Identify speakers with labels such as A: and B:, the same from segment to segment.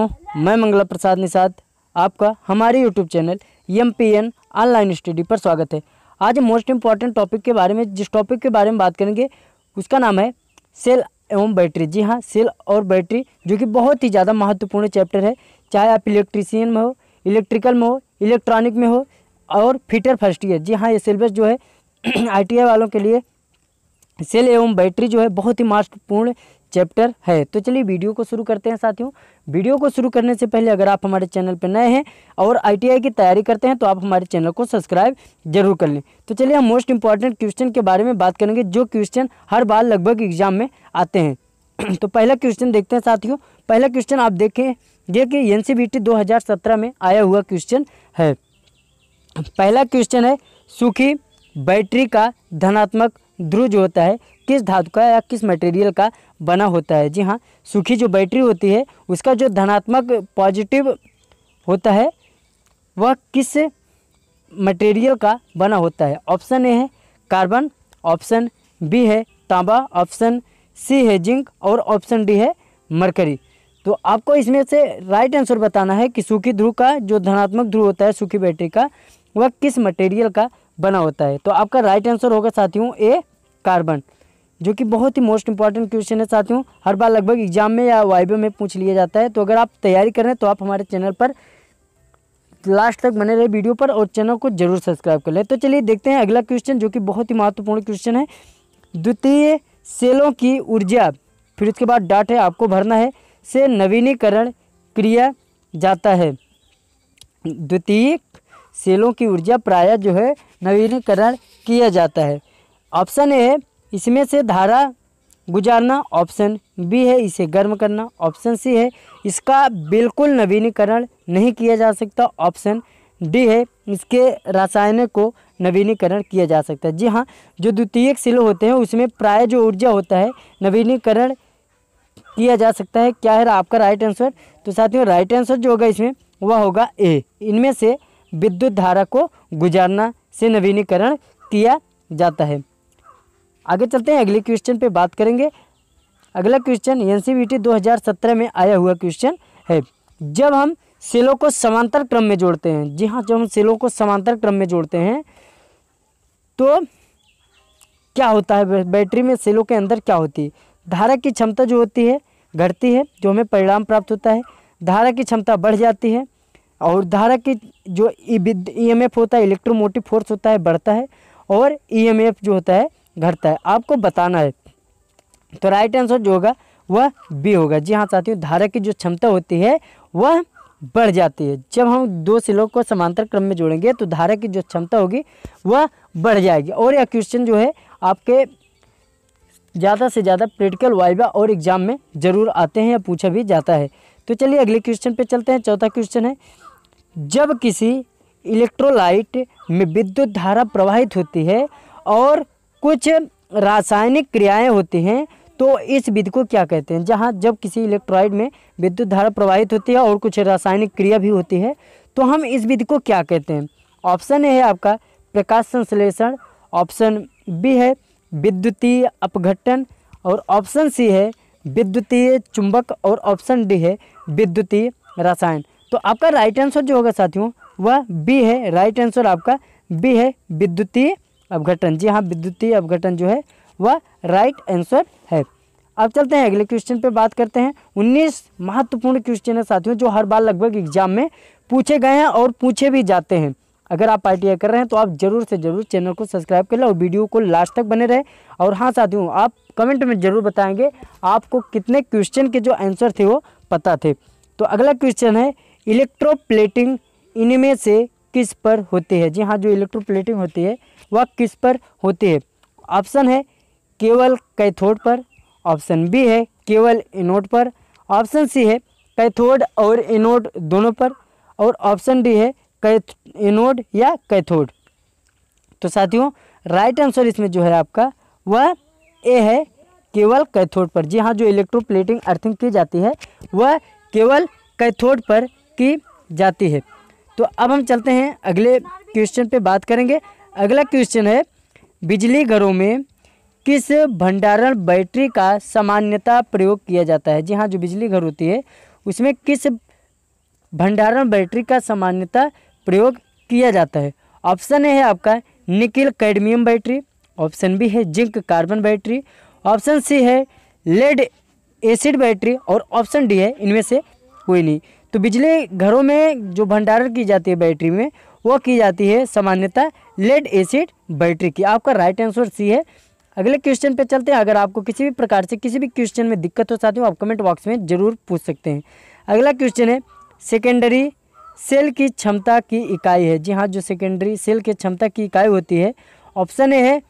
A: मैं मंगला प्रसाद निषाद आपका हमारे YouTube channel M P N online study पर स्वागत है आज मोस्ट इम्पॉर्टेंट टॉपिक के बारे में जिस टॉपिक के बारे में बात करेंगे उसका नाम है सेल एवं बैटरी जी हाँ सेल और बैटरी जो कि बहुत ही ज़्यादा महत्वपूर्ण चैप्टर है चाहे आप इलेक्ट्रीशियन में हो इलेक्ट्रिकल में हो इलेक्ट्रॉनिक में हो और फिटर फर्स्ट ईयर जी हाँ ये सिलेबस जो है आई वालों के लिए सेल एवं बैटरी जो है बहुत ही महत्वपूर्ण चैप्टर है तो चलिए वीडियो को शुरू करते हैं साथियों वीडियो को शुरू करने से पहले अगर आप हमारे चैनल पर नए हैं और आईटीआई की तैयारी करते हैं तो आप हमारे चैनल को सब्सक्राइब जरूर कर लें तो चलिए हम मोस्ट इंपॉर्टेंट क्वेश्चन के बारे में बात करेंगे जो क्वेश्चन हर बार लगभग एग्जाम में आते हैं तो पहला क्वेश्चन देखते हैं साथियों पहला क्वेश्चन आप देखें कि एन सी 2017 में आया हुआ क्वेश्चन है पहला क्वेश्चन है सुखी बैटरी का धनात्मक ध्रुव जो होता है किस धातु का या किस मटेरियल का बना होता है जी हाँ सूखी जो बैटरी होती है उसका जो धनात्मक पॉजिटिव होता है वह किस मटेरियल का बना होता है ऑप्शन ए है कार्बन ऑप्शन बी है तांबा ऑप्शन सी है जिंक और ऑप्शन डी है मरकरी तो आपको इसमें से राइट आंसर बताना है कि सूखी ध्रुव का जो धनात्मक ध्रुव होता है सूखी बैटरी का वह किस मटेरियल का बना होता है तो आपका राइट आंसर होगा साथियों ए कार्बन जो कि बहुत ही मोस्ट इंपॉर्टेंट क्वेश्चन है साथियों हर बार लगभग एग्जाम में या वाइबे में पूछ लिया जाता है तो अगर आप तैयारी करें तो आप हमारे चैनल पर लास्ट तक बने रहे वीडियो पर और चैनल को जरूर सब्सक्राइब कर लें तो चलिए देखते हैं अगला क्वेश्चन जो कि बहुत ही महत्वपूर्ण क्वेश्चन है द्वितीय सेलों की ऊर्जा फिर उसके बाद डाट है आपको भरना है से नवीनीकरण क्रिया जाता है द्वितीय सेलों की ऊर्जा प्रायः जो है नवीनीकरण किया जाता है ऑप्शन ए है इसमें से धारा गुजारना ऑप्शन बी है इसे गर्म करना ऑप्शन सी है इसका बिल्कुल नवीनीकरण नहीं किया जा सकता ऑप्शन डी है इसके रासायनिक को नवीनीकरण किया जा सकता है जी हाँ जो द्वितीय शिल होते हैं उसमें प्राय जो ऊर्जा होता है नवीनीकरण किया जा सकता है क्या है आपका राइट आंसर तो साथियों राइट आंसर जो होगा इसमें वह होगा ए इनमें से विद्युत धारा को गुजारना से नवीनीकरण किया जाता है आगे चलते हैं अगले क्वेश्चन पे बात करेंगे अगला क्वेश्चन एन सी 2017 में आया हुआ क्वेश्चन है जब हम सेलों को समांतर क्रम में जोड़ते हैं जी हाँ जब हम सेलों को समांतर क्रम में जोड़ते हैं तो क्या होता है बैटरी में सेलों के अंदर क्या होती है धारा की क्षमता जो होती है घटती है जो हमें परिणाम प्राप्त होता है धारा की क्षमता बढ़ जाती है और धारा की जो ईएमएफ e होता है इलेक्ट्रोमोटिव फोर्स होता है बढ़ता है और ईएमएफ e जो होता है घटता है आपको बताना है तो राइट आंसर जो होगा वह बी होगा जी हाँ साथियों धारा की जो क्षमता होती है वह बढ़ जाती है जब हम दो सिलों को समांतर क्रम में जोड़ेंगे तो धारा की जो क्षमता होगी वह बढ़ जाएगी और यह क्वेश्चन जो है आपके ज़्यादा से ज़्यादा प्रैक्टिकल वाइवा और एग्ज़ाम में ज़रूर आते हैं या पूछा भी जाता है तो चलिए अगले क्वेश्चन पे चलते हैं चौथा क्वेश्चन है जब किसी इलेक्ट्रोलाइट में विद्युत धारा प्रवाहित होती है और कुछ रासायनिक क्रियाएं होती हैं तो इस विधि को क्या कहते हैं जहाँ जब किसी इलेक्ट्रोलाइट में विद्युत धारा प्रवाहित होती है और कुछ रासायनिक क्रिया भी होती है तो हम इस विधि को क्या कहते हैं ऑप्शन ए है आपका प्रकाश संश्लेषण ऑप्शन बी है विद्युतीय अपघटन और ऑप्शन सी है विद्युतीय चुंबक और ऑप्शन डी है विद्युतीय रसायन तो आपका राइट आंसर जो होगा साथियों वह बी है राइट आंसर आपका बी है विद्युतीय अवघटन जी हाँ विद्युतीय अवघटन जो है वह राइट आंसर है अब चलते हैं अगले क्वेश्चन पे बात करते हैं 19 महत्वपूर्ण क्वेश्चन है साथियों जो हर बार लगभग एग्जाम में पूछे गए हैं और पूछे भी जाते हैं अगर आप आई कर रहे हैं तो आप ज़रूर से ज़रूर चैनल को सब्सक्राइब कर लें और वीडियो को लास्ट तक बने रहें और हाँ साथियों आप कमेंट में ज़रूर बताएंगे आपको कितने क्वेश्चन के जो आंसर थे वो पता थे तो अगला क्वेश्चन है इलेक्ट्रोप्लेटिंग इनमें से किस पर होती है जी हाँ जो इलेक्ट्रोप्लेटिंग होती है वह किस पर होती है ऑप्शन है केवल कैथोड पर ऑप्शन बी है केवल इनोड पर ऑप्शन सी है कैथोड और इनोड दोनों पर और ऑप्शन डी है कैथ एनोड या कैथोड तो साथियों राइट आंसर इसमें जो है आपका वह ए है केवल कैथोड पर जी हाँ जो इलेक्ट्रोप्लेटिंग अर्थिंग की जाती है वह केवल कैथोड पर की जाती है तो अब हम चलते हैं अगले क्वेश्चन पे बात करेंगे अगला क्वेश्चन है बिजली घरों में किस भंडारण बैटरी का सामान्यता प्रयोग किया जाता है जी हाँ जो बिजली घर होती है उसमें किस भंडारण बैटरी का सामान्यता प्रयोग किया जाता है ऑप्शन ए है आपका nickel cadmium battery option B है zinc carbon battery option C है लेड एसिड बैटरी और ऑप्शन डी है इनमें से कोई नहीं तो बिजली घरों में जो भंडारण की जाती है बैटरी में वो की जाती है सामान्यतः लेड एसिड बैटरी की आपका राइट आंसर सी है अगले क्वेश्चन पे चलते हैं अगर आपको किसी भी प्रकार से किसी भी क्वेश्चन में दिक्कत हो साथियों आप कमेंट बॉक्स में जरूर पूछ सकते हैं अगला क्वेश्चन है सेकेंडरी सेल की क्षमता की इकाई है जी हाँ जो सेकेंडरी सेल की क्षमता की इकाई होती है ऑप्शन ए है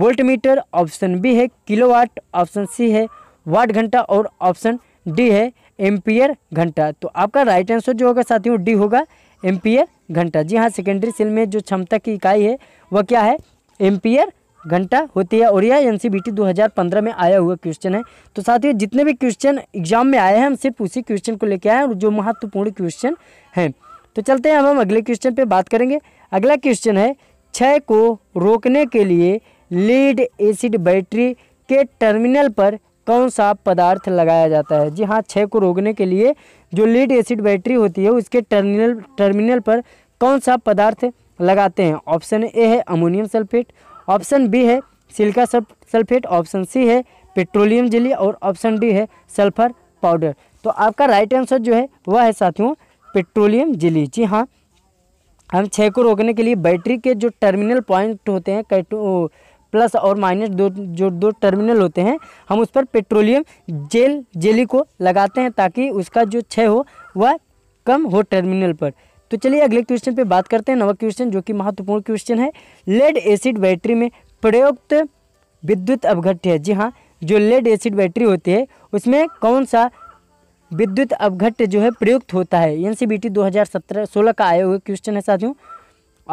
A: वोल्ट मीटर ऑप्शन बी है किलोवाट ऑप्शन सी है वाट घंटा और ऑप्शन डी है एम्पियर घंटा तो आपका राइट आंसर जो होगा साथियों डी होगा एम्पियर घंटा जी हाँ सेकेंडरी सेल में जो क्षमता की इकाई है वह क्या है एम्पियर घंटा होती है और यह एन 2015 में आया हुआ क्वेश्चन है तो साथियों जितने भी क्वेश्चन एग्जाम में आए हैं हम सिर्फ उसी क्वेश्चन को लेकर आए हैं और जो महत्वपूर्ण क्वेश्चन हैं तो चलते हैं अब हम अगले क्वेश्चन पे बात करेंगे अगला क्वेश्चन है छः को रोकने के लिए लीड एसिड बैटरी के टर्मिनल पर कौन सा पदार्थ लगाया जाता है जी हाँ छः को रोकने के लिए जो लीड एसिड बैटरी होती है उसके टर्मिनल टर्मिनल पर कौन सा पदार्थ लगाते हैं ऑप्शन ए है अमोनियम सल्फेट ऑप्शन बी है सिल्का सल्फेट ऑप्शन सी है पेट्रोलियम जली और ऑप्शन डी है सल्फर पाउडर तो आपका राइट आंसर जो है वह है साथियों पेट्रोलियम जेली जी हाँ हम छः को रोकने के लिए बैटरी के जो टर्मिनल पॉइंट होते हैं प्लस और माइनस दो जो दो टर्मिनल होते हैं हम उस पर पेट्रोलियम जेल जेली को लगाते हैं ताकि उसका जो छः हो वह कम हो टर्मिनल पर तो चलिए अगले क्वेश्चन पे बात करते हैं नवा क्वेश्चन जो कि महत्वपूर्ण क्वेश्चन है लेड एसिड बैटरी में प्रयुक्त विद्युत है जी हाँ जो लेड एसिड बैटरी होती है उसमें कौन सा विद्युत अवघट जो है प्रयुक्त होता है एन सी बी टी दो हज़ार सत्रह सोलह का आया हुआ क्वेश्चन है साथियों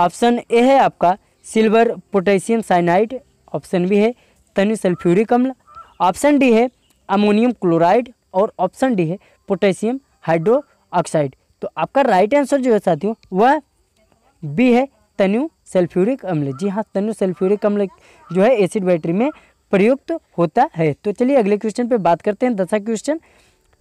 A: ऑप्शन ए है आपका silver potassium cyanide option B है तनी सल्फ्यूरिक अम्ल ऑप्शन डी है अमोनियम क्लोराइड और ऑप्शन डी है पोटेशियम हाइड्रो ऑक्साइड तो आपका राइट आंसर जो है साथियों वह बी है तनु सल्फ्यूरिक अम्ल जी हाँ तनु सल्फ्यूरिक अम्ल जो है एसिड बैटरी में प्रयुक्त होता है तो चलिए अगले क्वेश्चन पे बात करते हैं दसा क्वेश्चन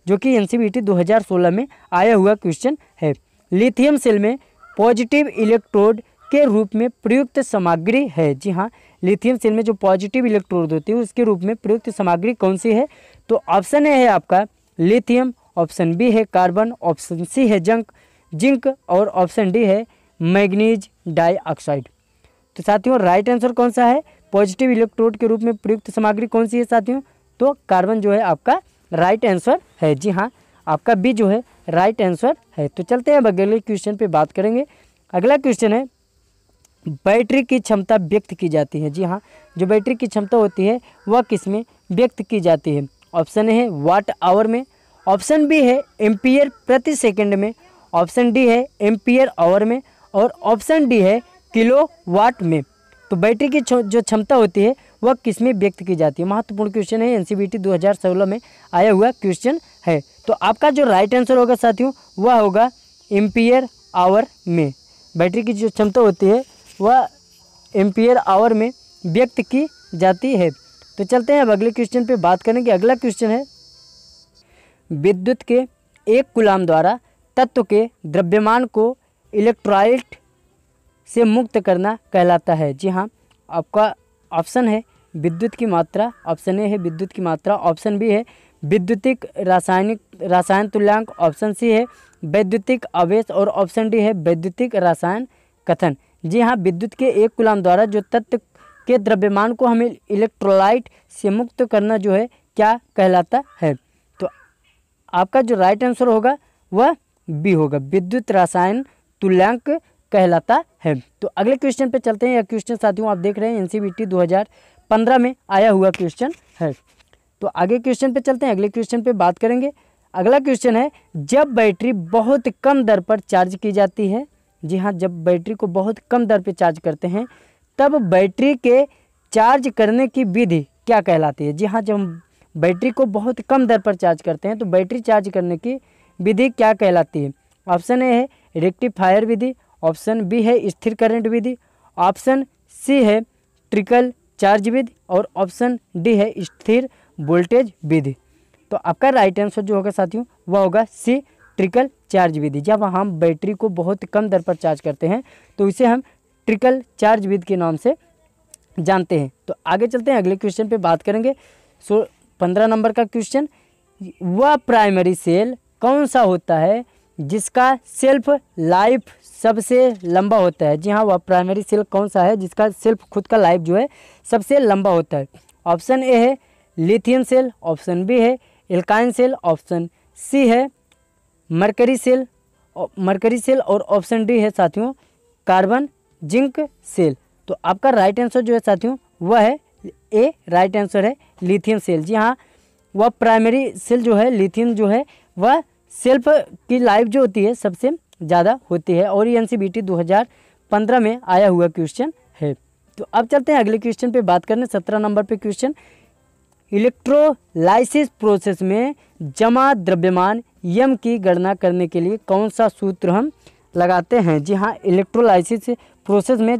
A: जो कि एन 2016 में आया हुआ क्वेश्चन है लिथियम सेल में पॉजिटिव इलेक्ट्रोड के रूप में प्रयुक्त सामग्री है जी हाँ लिथियम सेल में जो पॉजिटिव इलेक्ट्रोड होती है उसके रूप में प्रयुक्त सामग्री कौन सी है तो ऑप्शन ए है आपका लिथियम ऑप्शन बी है कार्बन ऑप्शन सी है जंक जिंक और ऑप्शन डी है मैग्नीज डाइऑक्साइड तो साथियों राइट आंसर कौन सा है पॉजिटिव इलेक्ट्रोड के रूप में प्रयुक्त सामग्री कौन सी है साथियों तो कार्बन जो है आपका राइट आंसर है जी हाँ आपका बी जो है राइट आंसर है तो चलते हैं अब अगले क्वेश्चन पे बात करेंगे अगला क्वेश्चन है बैटरी की क्षमता व्यक्त की जाती है जी हाँ जो बैटरी की क्षमता होती है वह किस में व्यक्त की जाती है ऑप्शन ए है वाट आवर में ऑप्शन बी है एम्पियर प्रति सेकेंड में ऑप्शन डी है एम्पियर आवर में और ऑप्शन डी है किलो वाट में तो बैटरी की जो क्षमता होती है वह किसमें व्यक्त की जाती है महत्वपूर्ण क्वेश्चन है एनसीबीटी 2016 में आया हुआ क्वेश्चन है तो आपका जो राइट आंसर होगा साथियों वह होगा एम्पियर आवर में बैटरी की जो क्षमता होती है वह एम्पियर आवर में व्यक्त की जाती है तो चलते हैं अब अगले क्वेश्चन पर बात करेंगे अगला क्वेश्चन है विद्युत के एक गुलाम द्वारा तत्व के द्रव्यमान को इलेक्ट्रॉइट से मुक्त करना कहलाता है जी हाँ आपका ऑप्शन है विद्युत की मात्रा ऑप्शन ए है विद्युत की मात्रा ऑप्शन बी है विद्युतिक रासायनिक रासायन तुल्यांक ऑप्शन सी है वैद्युतिक आवेश और ऑप्शन डी है वैद्युतिक रासायन कथन जी हाँ विद्युत के एक गुलाम द्वारा जो तत्व के द्रव्यमान को हमें इलेक्ट्रोलाइट से मुक्त करना जो है क्या कहलाता है तो आपका जो राइट आंसर होगा वह बी होगा विद्युत रासायन तुल्यांक कहलाता है तो अगले क्वेश्चन पे चलते हैं यह क्वेश्चन साथियों आप देख रहे हैं एनसीबीटी 2015 में आया हुआ क्वेश्चन है तो आगे क्वेश्चन पे चलते हैं अगले क्वेश्चन पे बात करेंगे अगला क्वेश्चन है जब बैटरी बहुत कम दर पर चार्ज की जाती है जी हाँ जब बैटरी को बहुत कम दर पर चार्ज करते हैं तब बैटरी के चार्ज करने की विधि क्या कहलाती है जी हाँ जब बैटरी को बहुत कम दर पर चार्ज करते हैं तो बैटरी चार्ज करने की विधि क्या कहलाती है ऑप्शन ए है रेक्टिफायर विधि ऑप्शन बी है स्थिर करंट विधि ऑप्शन सी है ट्रिकल चार्ज विधि और ऑप्शन डी है स्थिर वोल्टेज विधि तो आपका राइट आंसर जो होगा साथियों वह होगा सी ट्रिकल चार्ज विधि जब हम बैटरी को बहुत कम दर पर चार्ज करते हैं तो इसे हम ट्रिकल चार्ज विधि के नाम से जानते हैं तो आगे चलते हैं अगले क्वेश्चन पे बात करेंगे सो पंद्रह नंबर का क्वेश्चन वह प्राइमरी सेल कौन सा होता है जिसका सेल्फ लाइफ सबसे लंबा होता है जी हाँ वह प्राइमरी सेल कौन सा है जिसका सेल्फ खुद का लाइफ जो है सबसे लंबा होता है ऑप्शन ए है लिथियम सेल ऑप्शन बी है एल्काइन सेल ऑप्शन सी है मरकरी सेल मरकरी सेल और ऑप्शन डी है साथियों कार्बन जिंक सेल तो आपका राइट आंसर जो है साथियों वह है ए राइट आंसर है लिथियम सेल जी हाँ वह प्राइमरी सेल जो है लिथियम जो है वह सेल्फ की लाइफ जो होती है सबसे ज़्यादा होती है और ये एन 2015 में आया हुआ क्वेश्चन है तो अब चलते हैं अगले क्वेश्चन पे बात करने सत्रह नंबर पे क्वेश्चन इलेक्ट्रोलाइसिस प्रोसेस में जमा द्रव्यमान यम की गणना करने के लिए कौन सा सूत्र हम लगाते हैं जी हाँ इलेक्ट्रोलाइसिस प्रोसेस में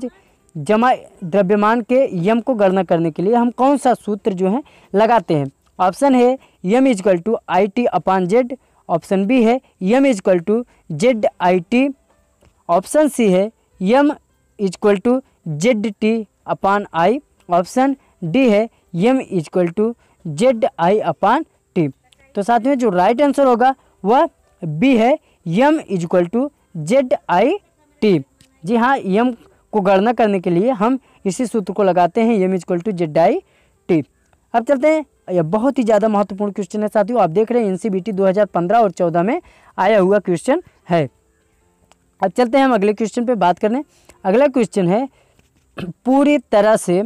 A: जमा द्रव्यमान के यम को गणना करने के लिए हम कौन सा सूत्र जो है लगाते हैं ऑप्शन है M equal to I T upon Z option B है M equal to Z I T option C है M equal to Z T upon I option D है M equal to Z I upon T तो साथ में जो right answer होगा वह B है M equal to Z I T जी हाँ यम को गणना करने के लिए हम इसी सूत्र को लगाते हैं M equal to Z I T अब चलते हैं यह बहुत ही ज़्यादा महत्वपूर्ण क्वेश्चन है साथियों आप देख रहे हैं एन 2015 और 14 में आया हुआ क्वेश्चन है अब चलते हैं हम अगले क्वेश्चन पे बात करने अगला क्वेश्चन है पूरी तरह से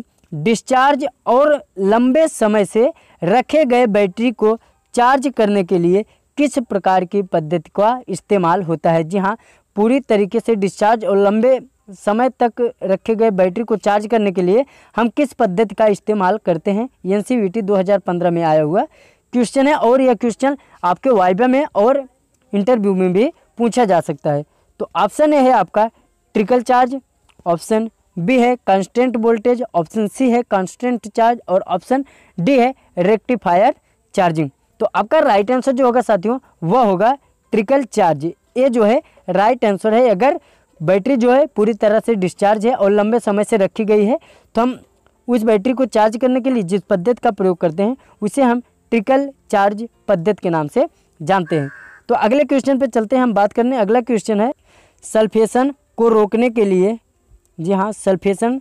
A: डिस्चार्ज और लंबे समय से रखे गए बैटरी को चार्ज करने के लिए किस प्रकार की पद्धति का इस्तेमाल होता है जी हाँ पूरी तरीके से डिस्चार्ज और लंबे समय तक रखे गए बैटरी को चार्ज करने के लिए हम किस पद्धति का इस्तेमाल करते हैं एन सी 2015 में आया हुआ क्वेश्चन है और यह क्वेश्चन आपके वाइबा में और इंटरव्यू में भी पूछा जा सकता है तो ऑप्शन ए है आपका ट्रिकल चार्ज ऑप्शन बी है कांस्टेंट वोल्टेज ऑप्शन सी है कांस्टेंट चार्ज और ऑप्शन डी है रेक्टिफायर चार्जिंग तो आपका राइट आंसर जो होगा साथियों वह होगा ट्रिकल चार्ज ये जो है राइट आंसर है अगर बैटरी जो है पूरी तरह से डिस्चार्ज है और लंबे समय से रखी गई है तो हम उस बैटरी को चार्ज करने के लिए जिस पद्धत का प्रयोग करते हैं उसे हम ट्रिकल चार्ज पद्धत के नाम से जानते हैं तो अगले क्वेश्चन पर चलते हैं हम बात करने अगला क्वेश्चन है सल्फेशन को रोकने के लिए जी हाँ सल्फेशन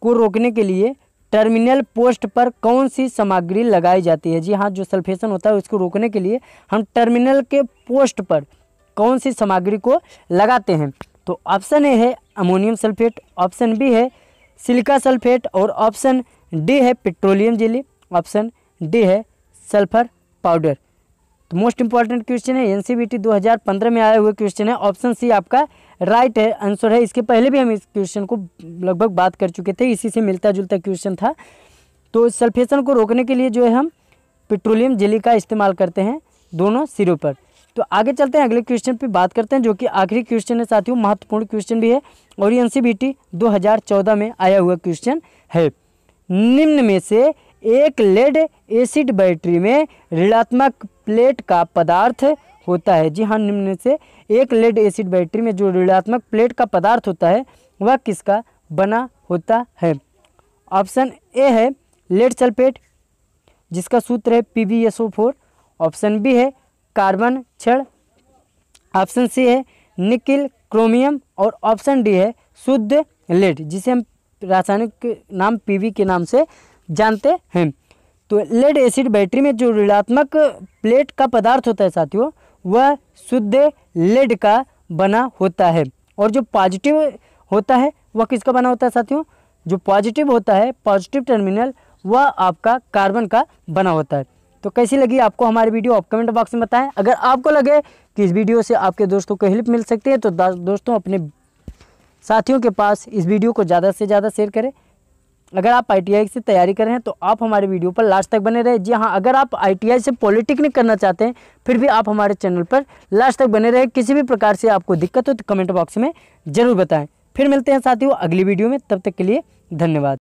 A: को रोकने के लिए टर्मिनल पोस्ट पर कौन सी सामग्री लगाई जाती है जी हाँ जो सल्फेशन होता है उसको रोकने के लिए हम टर्मिनल के पोस्ट पर कौन सी सामग्री को लगाते हैं तो ऑप्शन ए है अमोनियम सल्फेट ऑप्शन बी है सिलिका सल्फेट और ऑप्शन डी है पेट्रोलियम जेली ऑप्शन डी है सल्फर पाउडर तो मोस्ट इंपॉर्टेंट क्वेश्चन है एनसीबीटी 2015 में आए हुए क्वेश्चन है ऑप्शन सी आपका राइट है आंसर है इसके पहले भी हम इस क्वेश्चन को लगभग बात कर चुके थे इसी से मिलता जुलता क्वेश्चन था तो सल्फेशन को रोकने के लिए जो है हम पेट्रोलियम जेली का इस्तेमाल करते हैं दोनों सिरों पर तो आगे चलते हैं अगले क्वेश्चन पे बात करते हैं जो कि आखिरी क्वेश्चन है साथियों महत्वपूर्ण क्वेश्चन भी है और दो हजार चौदह में आया हुआ क्वेश्चन है निम्न में से एक लेड एसिड बैटरी में ऋणात्मक प्लेट का पदार्थ होता है जी हाँ निम्न से एक लेड एसिड बैटरी में जो ऋणात्मक प्लेट का पदार्थ होता है वह किसका बना होता है ऑप्शन ए है लेड सल्फेट जिसका सूत्र है पी ऑप्शन बी है कार्बन क्षण ऑप्शन सी है निकिल क्रोमियम और ऑप्शन डी है शुद्ध लेड जिसे हम रासायनिक नाम पीवी के नाम से जानते हैं तो लेड एसिड बैटरी में जो ऋणात्मक प्लेट का पदार्थ होता है साथियों वह शुद्ध लेड का बना होता है और जो पॉजिटिव होता है वह किसका बना होता है साथियों जो पॉजिटिव होता है पॉजिटिव टर्मिनल वह आपका कार्बन का बना होता है तो कैसी लगी आपको हमारी वीडियो आप कमेंट बॉक्स में बताएं अगर आपको लगे कि इस वीडियो से आपके दोस्तों को हेल्प मिल सकती है तो दोस्तों अपने साथियों के पास इस वीडियो को ज़्यादा से ज़्यादा शेयर करें अगर आप आई से तैयारी कर रहे हैं तो आप हमारे वीडियो पर लास्ट तक बने रहे जी हाँ अगर आप आई से पॉलिटेक्निक करना चाहते हैं फिर भी आप हमारे चैनल पर लास्ट तक बने रहे किसी भी प्रकार से आपको दिक्कत हो तो कमेंट बॉक्स में ज़रूर बताएं फिर मिलते हैं साथियों अगली वीडियो में तब तक के लिए धन्यवाद